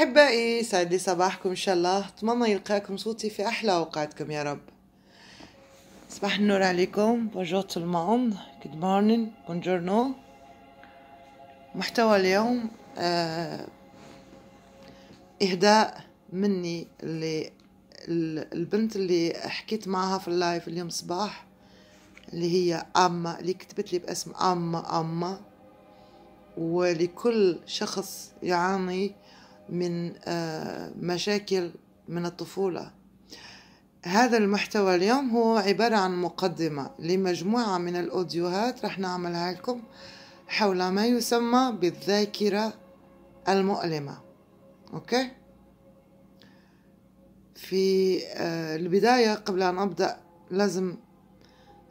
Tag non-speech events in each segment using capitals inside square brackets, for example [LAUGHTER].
أحبائي سعد صباحكم إن شاء الله أتمنى يلقاكم صوتي في أحلى أوقاتكم يا رب صباح النور عليكم بونجور تو الموند جود مورنين morning محتوى اليوم آه إهداء مني للبنت البنت اللي حكيت معها في اللايف اليوم صباح اللي هي أما اللي كتبت لي باسم أما أما ولكل شخص يعاني من آه، مشاكل من الطفولة هذا المحتوى اليوم هو عبارة عن مقدمة لمجموعة من الأوديوهات رح نعملها لكم حول ما يسمى بالذاكرة المؤلمة أوكي؟ في آه، البداية قبل أن أبدأ لازم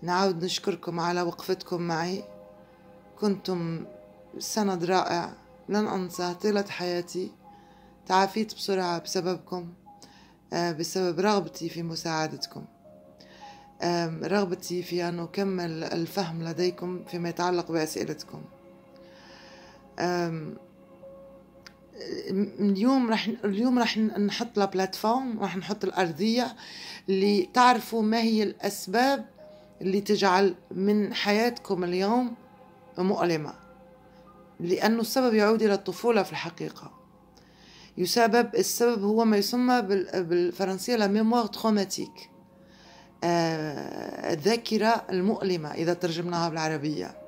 نعاود نشكركم على وقفتكم معي كنتم سند رائع لن أنساه طيلة حياتي تعافيت بسرعة بسببكم آه، بسبب رغبتي في مساعدتكم رغبتي في أن أكمل الفهم لديكم فيما يتعلق بأسئلتكم اليوم رح اليوم رح نحط لا بلاتفورم رح نحط الأرضية اللي تعرفوا ما هي الأسباب اللي تجعل من حياتكم اليوم مؤلمة لأنه السبب يعود إلى الطفولة في الحقيقة يسبب السبب هو ما يسمى بالفرنسية لا ميموار تروماتيك آه، الذاكرة المؤلمة إذا ترجمناها بالعربية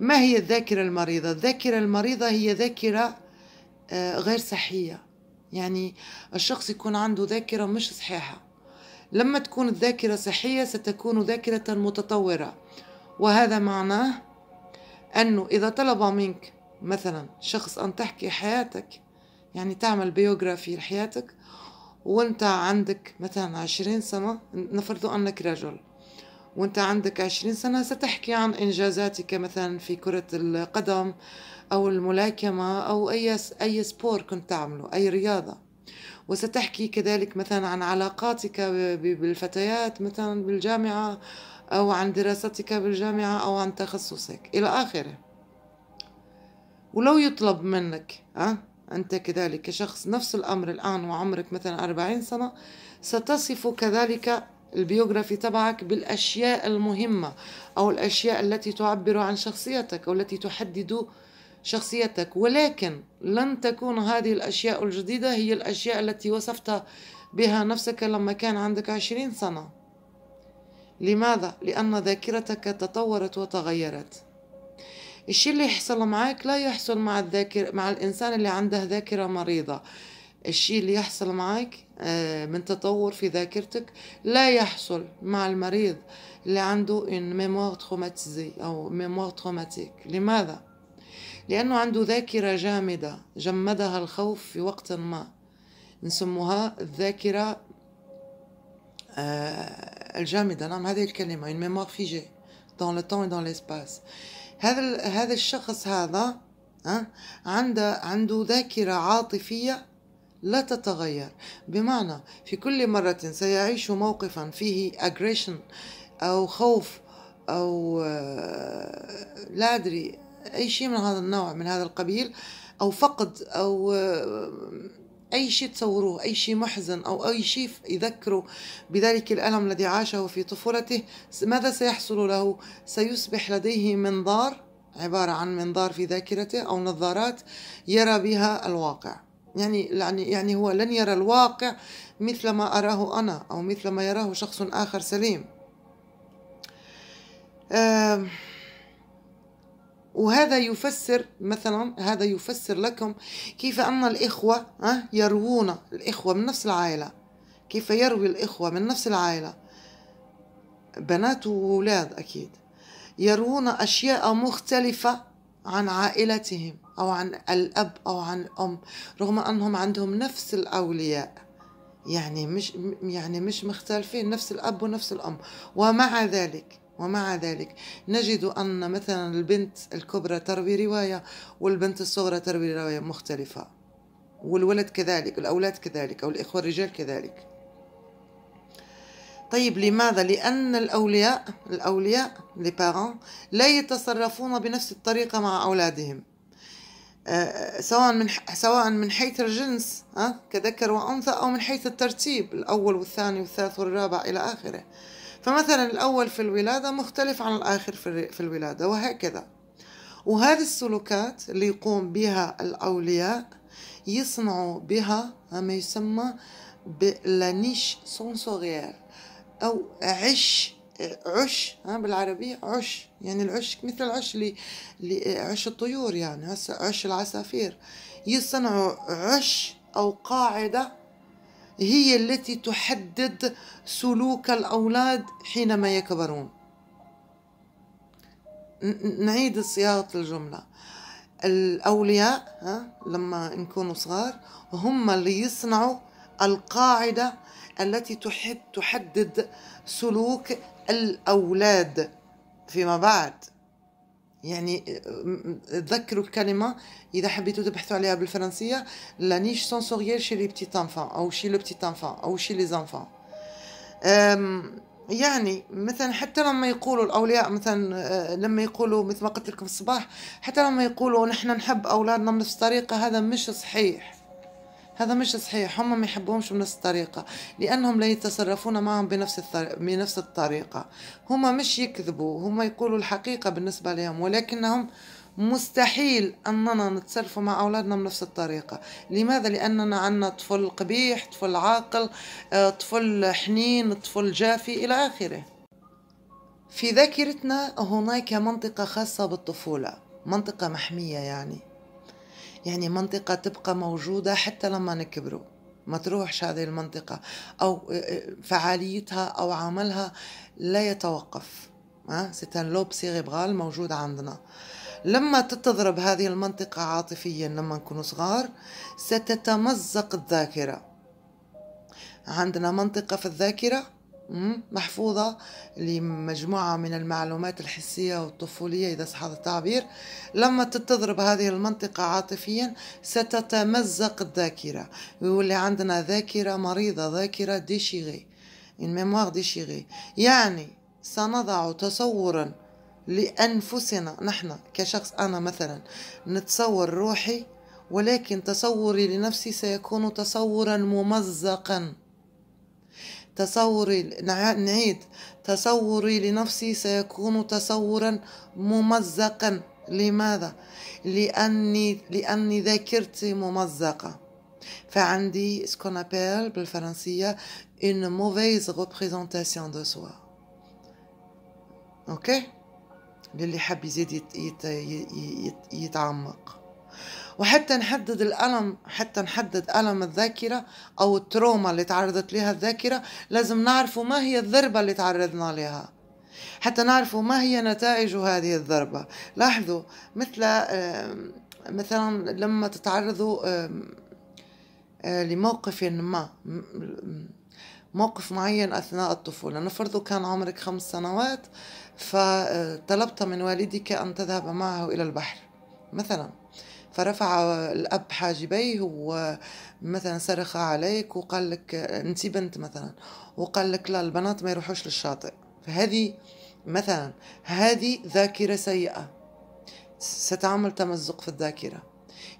ما هي الذاكرة المريضة؟ الذاكرة المريضة هي ذاكرة آه، غير صحية يعني الشخص يكون عنده ذاكرة مش صحيحة لما تكون الذاكرة صحية ستكون ذاكرة متطورة وهذا معناه أنه إذا طلب منك مثلا شخص أن تحكي حياتك يعني تعمل بيوغرافي لحياتك وانت عندك مثلا عشرين سنة نفرضوا انك رجل وانت عندك عشرين سنة ستحكي عن انجازاتك مثلا في كرة القدم او الملاكمة او اي اي سبور كنت تعمله اي رياضة وستحكي كذلك مثلا عن علاقاتك بالفتيات مثلا بالجامعة أو عن دراستك بالجامعة أو عن تخصصك إلى آخره ولو يطلب منك أه؟ أنت كذلك كشخص نفس الأمر الآن وعمرك مثلا أربعين سنة ستصف كذلك البيوغرافي تبعك بالأشياء المهمة أو الأشياء التي تعبر عن شخصيتك أو التي تحدد شخصيتك ولكن لن تكون هذه الأشياء الجديدة هي الأشياء التي وصفت بها نفسك لما كان عندك عشرين سنة لماذا؟ لأن ذاكرتك تطورت وتغيرت الشيء اللي يحصل معك لا يحصل مع الذاكر مع الإنسان اللي عنده ذاكرة مريضة الشيء اللي يحصل معك آه، من تطور في ذاكرتك لا يحصل مع المريض اللي عنده ان ميموار تروماتيزي او ميموار تروماتيك لماذا لانه عنده ذاكره جامده جمدها الخوف في وقت ما نسموها الذاكره آه، الجامده نعم هذه الكلمه une mémoire figée dans le temps et dans l'espace هذا هذا الشخص هذا عنده عنده ذاكرة عاطفية لا تتغير بمعنى في كل مرة سيعيش موقفا فيه aggression أو خوف أو آه، لا أدري أي شيء من هذا النوع من هذا القبيل أو فقد أو آه، أي شيء تصوروه أي شيء محزن أو أي شيء يذكره بذلك الألم الذي عاشه في طفولته ماذا سيحصل له سيصبح لديه منظار عبارة عن منظار في ذاكرته أو نظارات يرى بها الواقع يعني يعني يعني هو لن يرى الواقع مثل ما أراه أنا أو مثل ما يراه شخص آخر سليم آه وهذا يفسر مثلا هذا يفسر لكم كيف أن الإخوة يروون الإخوة من نفس العائلة كيف يروي الإخوة من نفس العائلة بنات وولاد أكيد يروون أشياء مختلفة عن عائلتهم أو عن الأب أو عن الأم رغم أنهم عندهم نفس الأولياء يعني مش يعني مش مختلفين نفس الأب ونفس الأم ومع ذلك ومع ذلك نجد أن مثلا البنت الكبرى تروي رواية والبنت الصغرى تروي رواية مختلفة والولد كذلك الأولاد كذلك أو الإخوة الرجال كذلك طيب لماذا؟ لأن الأولياء الأولياء لبارون لا يتصرفون بنفس الطريقة مع أولادهم آه، سواء من سواء من حيث الجنس آه، كذكر وأنثى أو من حيث الترتيب الأول والثاني والثالث والرابع إلى آخره فمثلا الأول في الولادة مختلف عن الآخر في الولادة وهكذا وهذه السلوكات اللي يقوم بها الأولياء يصنعوا بها ما يسمى بلانيش سونسوريال أو عش عش ها بالعربية عش يعني العش مثل العش اللي, اللي عش الطيور يعني عش العصافير يصنعوا عش أو قاعدة هي التي تحدد سلوك الأولاد حينما يكبرون نعيد صياغة الجملة الأولياء ها لما نكونوا صغار هم اللي يصنعوا القاعدة التي تحدد سلوك الأولاد فيما بعد يعني آه، تذكروا الكلمة إذا حبيتوا تبحثوا عليها بالفرنسية لا نيش سونسوريال شي لي بتي أو شي لو بتي أو شي لي زانفان يعني مثلا حتى لما يقولوا الاولياء مثلا آه، لما يقولوا مثل ما قلت لكم الصباح حتى لما يقولوا نحن نحب اولادنا بنفس الطريقه هذا مش صحيح هذا مش صحيح هم ما يحبوهمش بنفس الطريقة لأنهم لا يتصرفون معهم بنفس بنفس الطريقة هم مش يكذبوا هم يقولوا الحقيقة بالنسبة لهم ولكنهم مستحيل أننا نتصرف مع أولادنا بنفس الطريقة لماذا؟ لأننا عندنا طفل قبيح طفل عاقل آه، طفل حنين طفل جافي إلى آخره في ذاكرتنا هناك منطقة خاصة بالطفولة منطقة محمية يعني يعني منطقة تبقى موجودة حتى لما نكبروا ما تروحش هذه المنطقة أو آه، آه، فعاليتها أو عملها لا يتوقف سيت ان لوب سيريبرال موجود عندنا لما تتضرب هذه المنطقة عاطفيا لما نكون صغار ستتمزق الذاكرة عندنا منطقة في الذاكرة محفوظة لمجموعة من المعلومات الحسية والطفولية إذا صح التعبير لما تتضرب هذه المنطقة عاطفيا ستتمزق الذاكرة ويولي عندنا ذاكرة مريضة ذاكرة ديشيغي الميموار ديشيغي يعني سنضع تصورا لأنفسنا نحن كشخص أنا مثلا نتصور روحي ولكن تصوري لنفسي سيكون تصورا ممزقا تصوري نعيد تصوري لنفسي سيكون تصورا ممزقا لماذا لاني لاني ذاكرتي ممزقه فعندي سكون qu'on بالفرنسيه إن موفيز ريبريزونتاسيون دو سوا اوكي للي حاب يزيد يت... يت... يت... يتعمق وحتى نحدد الألم حتى نحدد ألم الذاكرة أو التروما اللي تعرضت لها الذاكرة لازم نعرف ما هي الضربة اللي تعرضنا لها حتى نعرف ما هي نتائج هذه الضربة لاحظوا مثل مثلا لما تتعرضوا آه، لموقف ما موقف معين أثناء الطفولة نفرض كان عمرك خمس سنوات فطلبت من والدك أن تذهب معه إلى البحر مثلا فرفع الأب حاجبيه ومثلا صرخ عليك وقال لك أنت بنت مثلا وقال لك لا البنات ما يروحوش للشاطئ فهذه مثلا هذه ذاكرة سيئة ستعمل تمزق في الذاكرة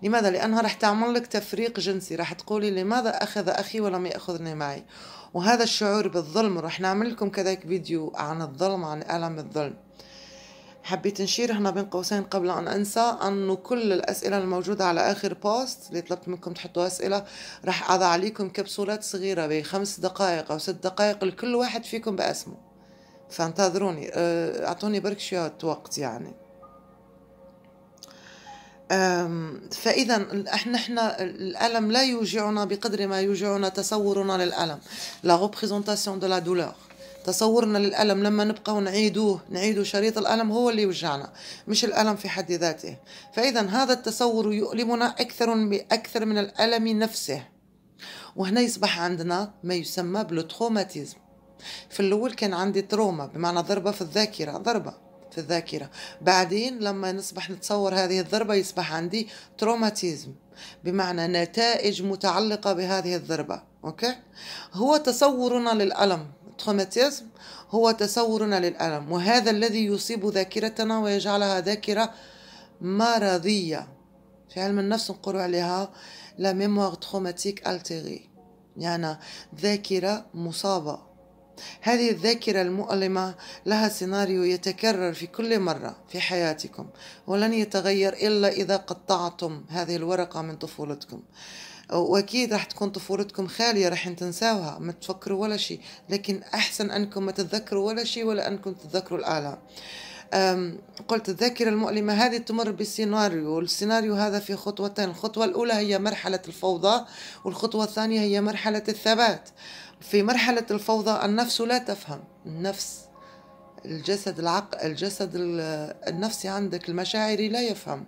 لماذا؟ لأنها راح تعمل لك تفريق جنسي راح تقولي لماذا أخذ أخي ولم يأخذني معي وهذا الشعور بالظلم راح نعمل لكم كذلك فيديو عن الظلم عن ألم الظلم حبيت نشير هنا بين قوسين قبل أن أنسى أنه كل الأسئلة الموجودة على آخر بوست اللي طلبت منكم تحطوا أسئلة راح أضع عليكم كبسولات صغيرة بخمس دقائق أو ست دقائق لكل واحد فيكم باسمه فانتظروني أه، أعطوني برك شوية وقت يعني فإذا احنا الألم لا يوجعنا بقدر ما يوجعنا تصورنا للألم لا représentation دو لا دولور تصورنا للألم لما نبقى نعيدوه نعيدوا شريط الألم هو اللي يوجعنا مش الألم في حد ذاته فإذا هذا التصور يؤلمنا أكثر بأكثر من الألم نفسه وهنا يصبح عندنا ما يسمى بالتروماتيزم في الأول كان عندي تروما بمعنى ضربة في الذاكرة ضربة في الذاكرة بعدين لما نصبح نتصور هذه الضربة يصبح عندي تروماتيزم بمعنى نتائج متعلقة بهذه الضربة أوكي؟ هو تصورنا للألم التروماتيزم هو تصورنا للألم وهذا الذي يصيب ذاكرتنا ويجعلها ذاكرة مرضية في علم النفس نقول عليها لا ميموار تروماتيك التيري يعني ذاكرة مصابة هذه الذاكرة المؤلمة لها سيناريو يتكرر في كل مرة في حياتكم ولن يتغير إلا إذا قطعتم هذه الورقة من طفولتكم واكيد راح تكون طفولتكم خاليه راح تنساوها ما تفكروا ولا شيء لكن احسن انكم ما تتذكروا ولا شيء ولا انكم تتذكروا الالام قلت الذاكرة المؤلمة هذه تمر بسيناريو والسيناريو هذا في خطوتين الخطوة الأولى هي مرحلة الفوضى والخطوة الثانية هي مرحلة الثبات في مرحلة الفوضى النفس لا تفهم النفس الجسد العق الجسد النفسي عندك المشاعري لا يفهم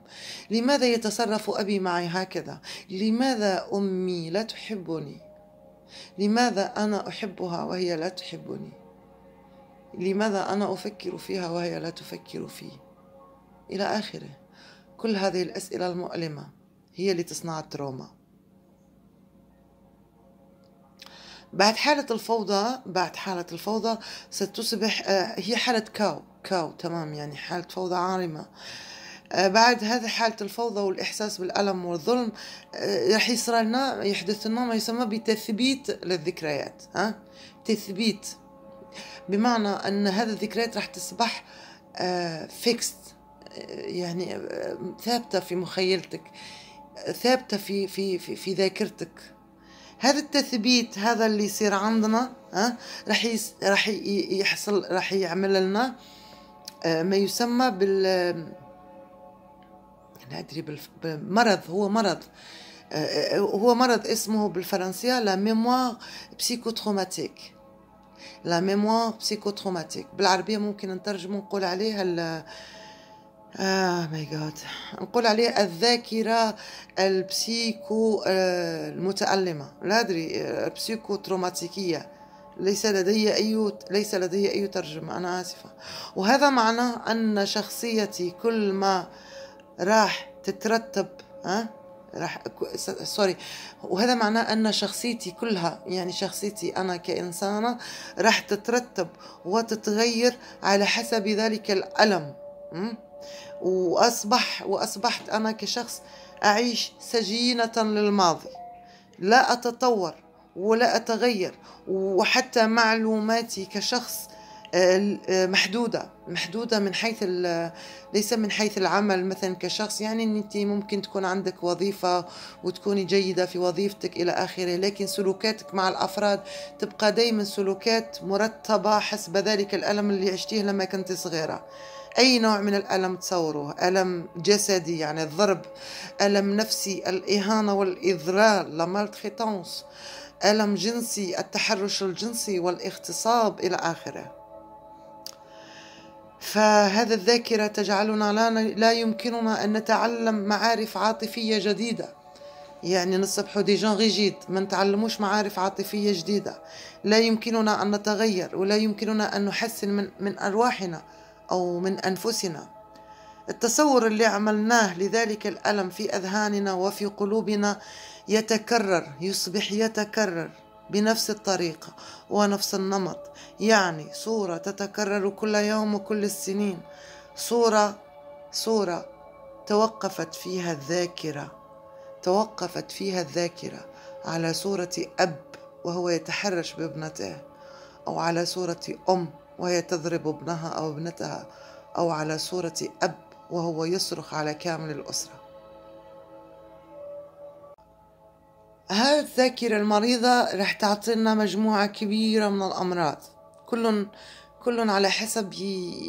لماذا يتصرف أبي معي هكذا لماذا أمي لا تحبني لماذا أنا أحبها وهي لا تحبني لماذا أنا أفكر فيها وهي لا تفكر في إلى آخره كل هذه الأسئلة المؤلمة هي اللي تصنع التروما بعد حالة الفوضى بعد حالة الفوضى ستصبح آه، هي حالة كاو كاو تمام يعني حالة فوضى عارمة آه، بعد هذا حالة الفوضى والإحساس بالألم والظلم آه، رح يصير لنا يحدث لنا ما يسمى بتثبيت للذكريات ها تثبيت بمعنى أن هذه الذكريات رح تصبح فيكست يعني ثابتة في مخيلتك ثابتة في في في, في ذاكرتك هذا التثبيت هذا اللي يصير عندنا أه؟ راح يس... رح يحصل راح يعمل لنا أه ما يسمى بال انا ادري بالف... بالمرض هو مرض أه, آه، هو مرض اسمه بالفرنسية لا ميموار بسيكوتروماتيك لا ميموار بسيكوتروماتيك بالعربية ممكن نترجمه ونقول عليها ال... اه ماي جاد نقول عليه الذاكره البسيكو آه، المتالمه لا ادري آه، بسيكو تروماتيكيه ليس لدي اي ليس لدي اي ترجمه انا اسفه وهذا معناه ان شخصيتي كل ما راح تترتب ها آه، راح سوري وهذا معناه ان شخصيتي كلها يعني شخصيتي انا كانسانه راح تترتب وتتغير على حسب ذلك الالم م? وأصبح وأصبحت أنا كشخص أعيش سجينة للماضي لا أتطور ولا أتغير وحتى معلوماتي كشخص آه، آه، محدودة محدودة من حيث ليس من حيث العمل مثلا كشخص يعني ان انت ممكن تكون عندك وظيفة وتكوني جيدة في وظيفتك الى اخره لكن سلوكاتك مع الافراد تبقى دايما سلوكات مرتبة حسب ذلك الالم اللي عشتيه لما كنت صغيرة أي نوع من الألم تصوروه ألم جسدي يعني الضرب ألم نفسي الإهانة والإضرار لمالتريتونس ألم جنسي التحرش الجنسي والاغتصاب إلى آخره فهذا الذاكرة تجعلنا لا, لا يمكننا أن نتعلم معارف عاطفية جديدة يعني نصبحوا دي جون غيجيد ما نتعلموش معارف عاطفية جديدة لا يمكننا أن نتغير ولا يمكننا أن نحسن من, من أرواحنا أو من أنفسنا التصور اللي عملناه لذلك الألم في أذهاننا وفي قلوبنا يتكرر يصبح يتكرر بنفس الطريقة ونفس النمط يعني صورة تتكرر كل يوم وكل السنين صورة صورة توقفت فيها الذاكرة توقفت فيها الذاكرة على صورة أب وهو يتحرش بابنته أو على صورة أم وهي تضرب ابنها أو ابنتها أو على صورة أب وهو يصرخ على كامل الأسرة هاي الذاكرة المريضة رح تعطينا مجموعة كبيرة من الأمراض كلهم كلهم على حسب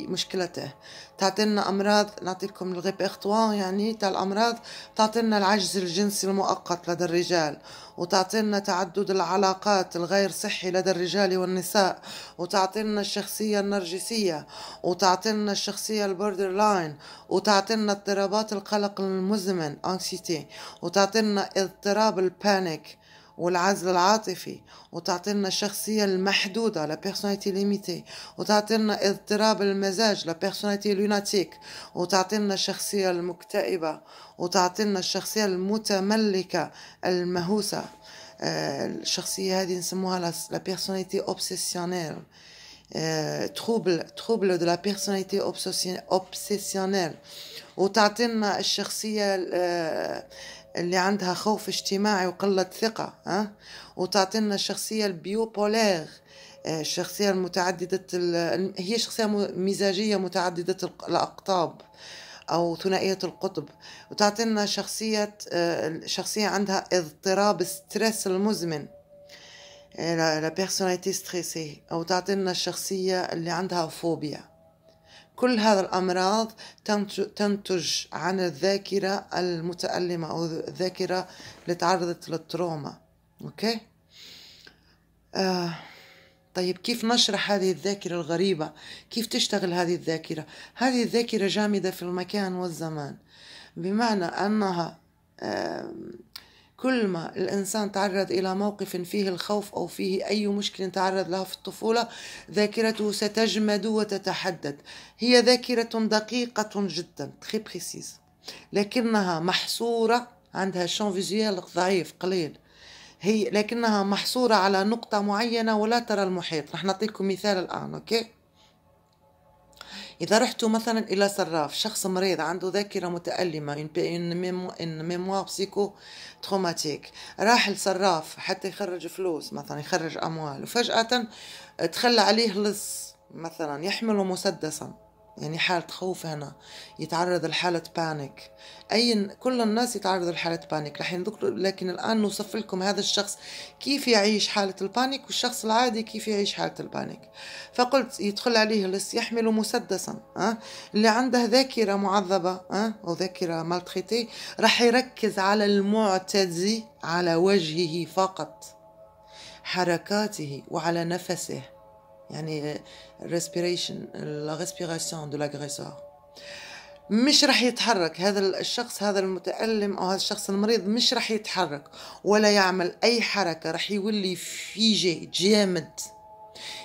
مشكلته تعطينا امراض نعطيكم الريبرتوار يعني تاع الامراض تعطينا العجز الجنسي المؤقت لدى الرجال وتعطينا تعدد العلاقات الغير صحي لدى الرجال والنساء وتعطينا الشخصيه النرجسيه وتعطينا الشخصيه البوردر لاين وتعطينا اضطرابات القلق المزمن انكسيتي وتعطينا اضطراب البانيك والعزل العاطفي وتعطي لنا الشخصية المحدودة لا بيرسوناليتي ليميتي وتعطي لنا اضطراب المزاج لا بيرسوناليتي لوناتيك وتعطي لنا الشخصية المكتئبة وتعطي لنا الشخصية المتملكة المهوسة آه، الشخصية هذه نسموها لا بيرسوناليتي اوبسيسيونيل تروبل تروبل دو لا بيرسوناليتي اوبسيسيونيل وتعطي لنا الشخصية آه، اللي عندها خوف اجتماعي وقلة ثقة أه؟ وتعطينا الشخصية البيوبولير آه، الشخصية المتعددة هي شخصية مزاجية متعددة الأقطاب أو ثنائية القطب وتعطينا شخصية آه، شخصية عندها اضطراب ستريس المزمن آه، لا بيرسوناليتي ستريسي أو تعطينا الشخصية اللي عندها فوبيا كل هذا الأمراض تنتج عن الذاكرة المتألمة أو الذاكرة اللي تعرضت للتروما أوكي آه. طيب كيف نشرح هذه الذاكرة الغريبة كيف تشتغل هذه الذاكرة هذه الذاكرة جامدة في المكان والزمان بمعنى أنها آه كل ما الإنسان تعرض إلى موقف فيه الخوف أو فيه أي مشكل تعرض لها في الطفولة ذاكرته ستجمد وتتحدد هي ذاكرة دقيقة جدا تخي بريسيز لكنها محصورة عندها شون فيزيال ضعيف قليل هي لكنها محصورة على نقطة معينة ولا ترى المحيط رح نعطيكم مثال الآن أوكي إذا رحتوا مثلا إلى صراف شخص مريض عنده ذاكرة متألمة إن ميموار بسيكو تروماتيك راح لصراف حتى يخرج فلوس مثلا يخرج أموال وفجأة تخلى عليه لص مثلا يحمل مسدسا يعني حالة خوف هنا يتعرض لحالة بانيك أي كل الناس يتعرضوا لحالة بانيك رح نذكر لكن الآن نوصف لكم هذا الشخص كيف يعيش حالة البانيك والشخص العادي كيف يعيش حالة البانيك فقلت يدخل عليه لس يحمل مسدسا أه؟ اللي عنده ذاكرة معذبة أه؟ أو ذاكرة مالتخيتي رح يركز على المعتدي على وجهه فقط حركاته وعلى نفسه يعني ريسبيريشن لا ريسبيراسيون دو لاغريسور مش راح يتحرك هذا الشخص هذا المتألم أو هذا الشخص المريض مش راح يتحرك ولا يعمل أي حركة راح يولي فيجي جامد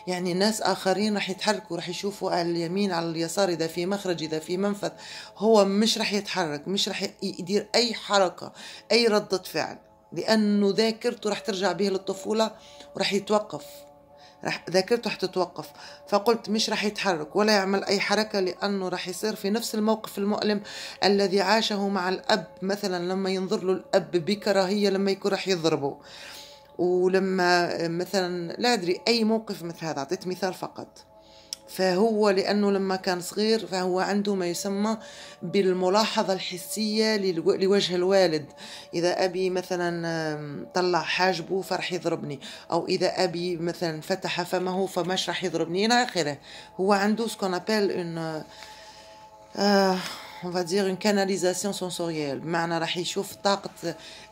يعني ناس آخرين راح يتحركوا راح يشوفوا على اليمين على اليسار إذا في مخرج إذا في منفذ هو مش راح يتحرك مش راح يدير أي حركة أي ردة فعل لأنه ذاكرته راح ترجع به للطفولة وراح يتوقف رح ذاكرته حتتوقف فقلت مش رح يتحرك ولا يعمل أي حركة لأنه رح يصير في نفس الموقف المؤلم الذي عاشه مع الأب مثلا لما ينظر له الأب بكراهية لما يكون رح يضربه ولما مثلا لا أدري أي موقف مثل هذا أعطيت مثال فقط فهو لأنه لما كان صغير فهو عنده ما يسمى بالملاحظة الحسية لوجه الوالد إذا أبي مثلا طلع حاجبه فرح يضربني أو إذا أبي مثلا فتح فمه فمش راح يضربني إلى آخره هو عنده سكون ابل إن آه on va dire une canalisation sensorielle بمعنى راح يشوف طاقة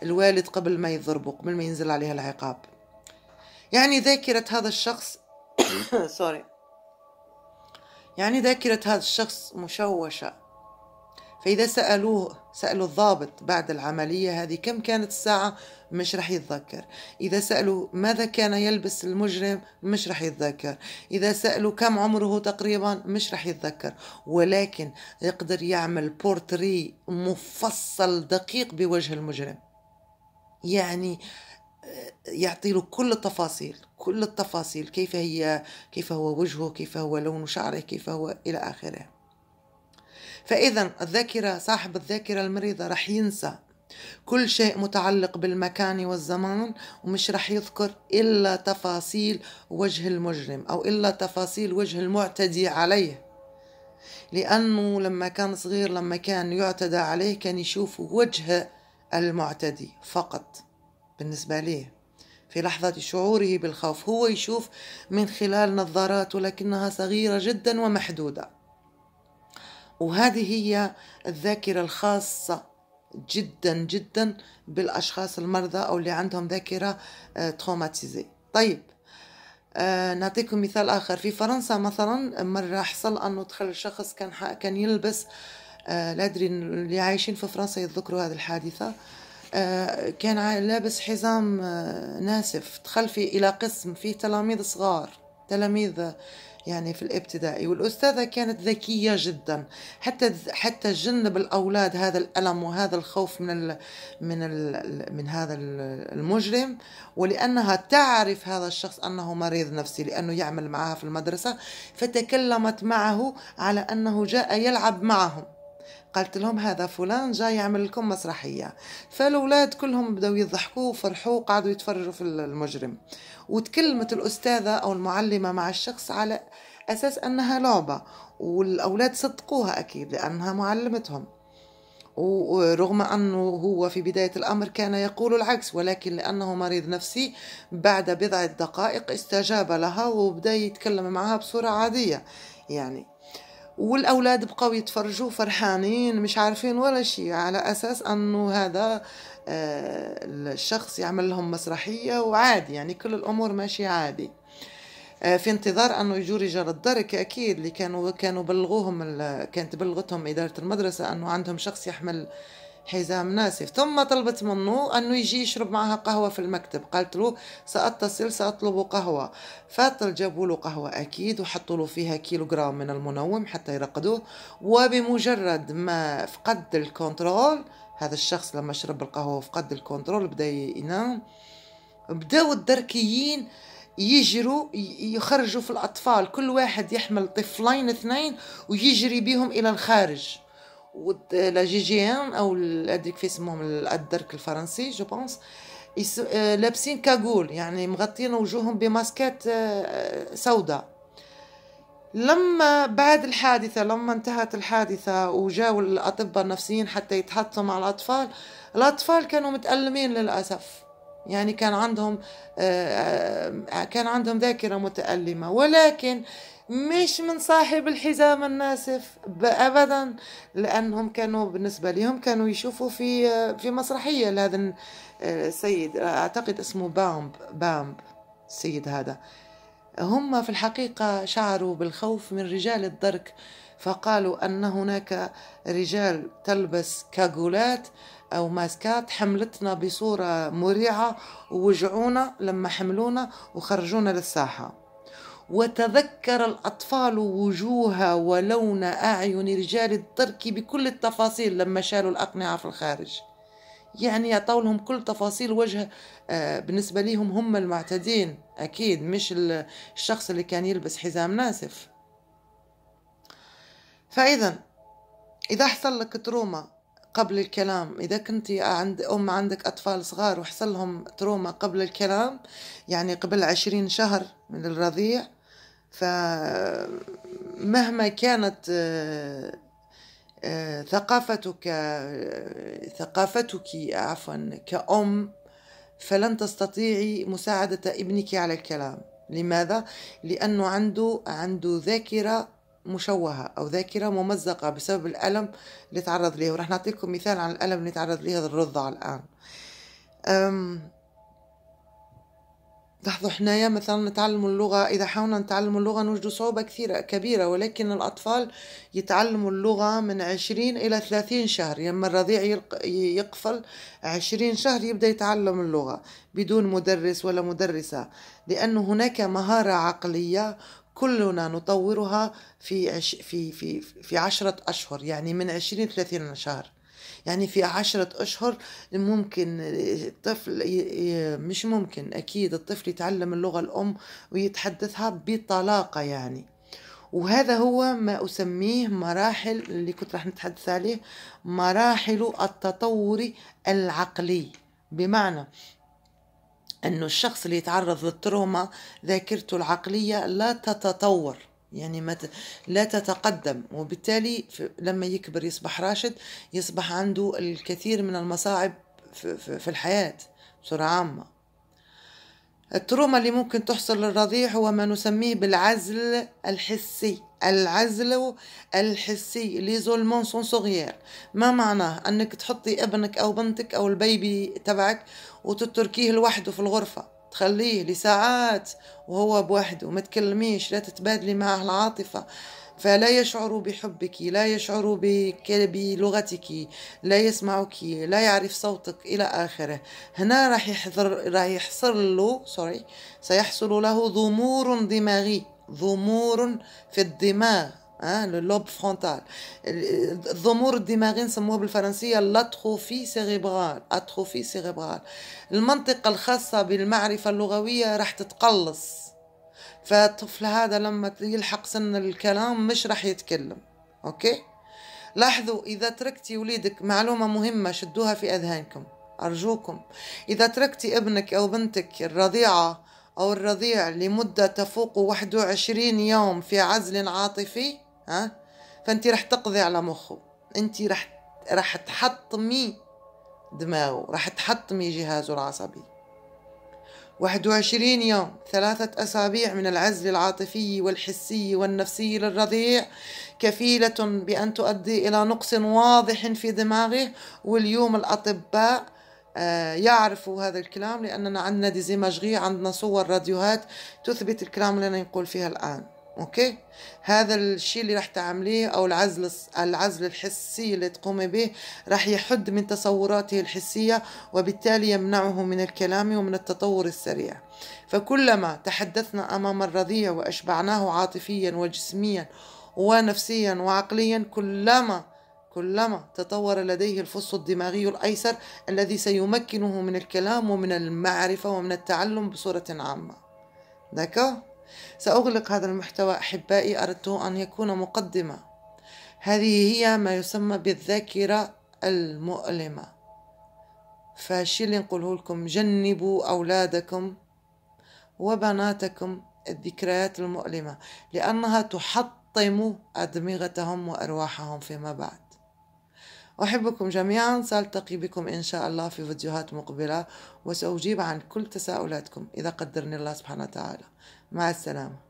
الوالد قبل ما يضربه قبل ما ينزل عليها العقاب يعني ذاكرة هذا الشخص سوري [COUGHS] يعني ذاكرة هذا الشخص مشوشة فإذا سألوه سألوا الضابط بعد العملية هذه كم كانت الساعة مش رح يتذكر إذا سألوا ماذا كان يلبس المجرم مش رح يتذكر إذا سألوا كم عمره تقريبا مش رح يتذكر ولكن يقدر يعمل بورتري مفصل دقيق بوجه المجرم يعني يعطي له كل التفاصيل كل التفاصيل كيف هي كيف هو وجهه كيف هو لون شعره كيف هو إلى آخره فإذا الذاكرة صاحب الذاكرة المريضة رح ينسى كل شيء متعلق بالمكان والزمان ومش رح يذكر إلا تفاصيل وجه المجرم أو إلا تفاصيل وجه المعتدي عليه لأنه لما كان صغير لما كان يعتدى عليه كان يشوف وجه المعتدي فقط بالنسبة ليه في لحظة شعوره بالخوف هو يشوف من خلال نظاراته لكنها صغيرة جدا ومحدودة وهذه هي الذاكرة الخاصة جدا جدا بالأشخاص المرضى أو اللي عندهم ذاكرة آه، تروماتيزي طيب آه نعطيكم مثال آخر في فرنسا مثلا مرة حصل أنه دخل شخص كان كان يلبس آه لا أدري اللي عايشين في فرنسا يتذكروا هذه الحادثة آه آه، كان لابس حزام آه، ناسف تخلفي إلى قسم فيه تلاميذ صغار تلاميذ يعني في الابتدائي والأستاذة كانت ذكية جدا حتى حتى تجنب الأولاد هذا الألم وهذا الخوف من الـ من الـ من هذا المجرم ولأنها تعرف هذا الشخص أنه مريض نفسي لأنه يعمل معها في المدرسة فتكلمت معه على أنه جاء يلعب معهم قالت لهم هذا فلان جاي يعمل لكم مسرحية فالأولاد كلهم بدأوا يضحكوا وفرحوا وقعدوا يتفرجوا في المجرم وتكلمت الأستاذة أو المعلمة مع الشخص على أساس أنها لعبة والأولاد صدقوها أكيد لأنها معلمتهم ورغم أنه هو في بداية الأمر كان يقول العكس ولكن لأنه مريض نفسي بعد بضعة دقائق استجاب لها وبدأ يتكلم معها بصورة عادية يعني والاولاد بقاو يتفرجوا فرحانين مش عارفين ولا شيء على اساس انه هذا آه، الشخص يعمل لهم مسرحيه وعادي يعني كل الامور ماشيه عادي آه، في انتظار انه يجوا رجال الدرك اكيد اللي كانوا كانوا بلغوهم كانت بلغتهم اداره المدرسه انه عندهم شخص يحمل حزام ناسف ثم طلبت منه أنه يجي يشرب معها قهوة في المكتب قالت له سأتصل سأطلب قهوة فاطل جابوا له قهوة أكيد وحطوا له فيها جرام من المنوم حتى يرقدوه وبمجرد ما فقد الكنترول هذا الشخص لما شرب القهوة وفقد الكنترول بدا ينام بداو الدركيين يجروا يخرجوا في الأطفال كل واحد يحمل طفلين اثنين ويجري بهم إلى الخارج لا جي جي ان او هذيك في اسمهم الدرك الفرنسي جو بونس لابسين كاغول يعني مغطين وجوههم بماسكات آه، آه، سوداء لما بعد الحادثة لما انتهت الحادثة وجاو الأطباء النفسيين حتى يتحطوا مع الأطفال الأطفال كانوا متألمين للأسف يعني كان عندهم آه، آه، كان عندهم ذاكرة متألمة ولكن مش من صاحب الحزام الناسف ابدا لانهم كانوا بالنسبه لهم كانوا يشوفوا في آه، في مسرحيه لهذا السيد اعتقد اسمه بامب بامب السيد هذا هم في الحقيقه شعروا بالخوف من رجال الدرك فقالوا ان هناك رجال تلبس كاغولات وماسكات حملتنا بصورة مريعة ووجعونا لما حملونا وخرجونا للساحة وتذكر الأطفال وجوه ولون أعين رجال الترك بكل التفاصيل لما شالوا الأقنعة في الخارج يعني اعطوا لهم كل تفاصيل وجه آه، بالنسبة ليهم هم المعتدين أكيد مش الشخص اللي كان يلبس حزام ناسف فإذا إذا حصل لك تروما قبل الكلام إذا كنت عند أم عندك أطفال صغار وحصل لهم تروما قبل الكلام يعني قبل عشرين شهر من الرضيع فمهما كانت آه، آه، ثقافتك ثقافتك عفوا كأم فلن تستطيعي مساعدة ابنك على الكلام لماذا؟ لأنه عنده عنده ذاكرة مشوهة أو ذاكرة ممزقة بسبب الألم اللي تعرض ليه ورح نعطيكم مثال عن الألم اللي تعرض ليه الرضع الآن أم لاحظوا حنايا مثلا نتعلم اللغة إذا حاولنا نتعلم اللغة نوجد صعوبة كثيرة كبيرة ولكن الأطفال يتعلموا اللغة من عشرين إلى ثلاثين شهر لما يعني الرضيع يقفل عشرين شهر يبدأ يتعلم اللغة بدون مدرس ولا مدرسة لأن هناك مهارة عقلية كلنا نطورها في عش في في في عشرة أشهر يعني من عشرين ثلاثين شهر يعني في عشرة أشهر ممكن الطفل مش ممكن أكيد الطفل يتعلم اللغة الأم ويتحدثها بطلاقة يعني وهذا هو ما أسميه مراحل اللي كنت راح نتحدث عليه مراحل التطور العقلي بمعنى أنه الشخص اللي يتعرض للتروما ذاكرته العقلية لا تتطور يعني ما ت... لا تتقدم وبالتالي لما يكبر يصبح راشد يصبح عنده الكثير من المصاعب في, في الحياة بصورة عامة التروما اللي ممكن تحصل للرضيع هو ما نسميه بالعزل الحسي العزل الحسي ليزولمون سون ما معناه انك تحطي ابنك او بنتك او البيبي تبعك وتتركيه لوحده في الغرفه تخليه لساعات وهو بوحده ما تكلميش لا تتبادلي معه العاطفه فلا يشعر بحبك لا يشعر بلغتك لا يسمعك لا يعرف صوتك إلى آخره هنا راح يحضر راح يحصل له سوري سيحصل له ضمور دماغي ضمور في الدماغ اه لوب فرونتال الضمور الدماغي نسموه بالفرنسيه لاتروفي سيريبرال اتروفي سيريبرال المنطقه الخاصه بالمعرفه اللغويه راح تتقلص فالطفل هذا لما يلحق سن الكلام مش راح يتكلم أوكي لاحظوا إذا تركتي وليدك معلومة مهمة شدوها في أذهانكم أرجوكم إذا تركتي ابنك أو بنتك الرضيعة أو الرضيع لمدة تفوق 21 يوم في عزل عاطفي ها فأنت راح تقضي على مخه أنت راح راح تحطمي دماغه راح تحطمي جهازه العصبي 21 يوم ثلاثة أسابيع من العزل العاطفي والحسي والنفسي للرضيع كفيلة بأن تؤدي إلى نقص واضح في دماغه واليوم الأطباء آه، يعرفوا هذا الكلام لأننا عندنا ديزيماجغي عندنا صور راديوهات تثبت الكلام اللي أنا نقول فيها الآن اوكي هذا الشيء اللي راح تعمليه او العزل العزل الحسي اللي تقومي به راح يحد من تصوراته الحسيه وبالتالي يمنعه من الكلام ومن التطور السريع فكلما تحدثنا امام الرضيع واشبعناه عاطفيا وجسميا ونفسيا وعقليا كلما كلما تطور لديه الفص الدماغي الايسر الذي سيمكنه من الكلام ومن المعرفه ومن التعلم بصوره عامه دكا سأغلق هذا المحتوى أحبائي أردت أن يكون مقدمة هذه هي ما يسمى بالذاكرة المؤلمة فشي نقوله لكم جنبوا أولادكم وبناتكم الذكريات المؤلمة لأنها تحطم أدمغتهم وأرواحهم فيما بعد أحبكم جميعا سألتقي بكم إن شاء الله في فيديوهات مقبلة وسأجيب عن كل تساؤلاتكم إذا قدرني الله سبحانه وتعالى مع السلامه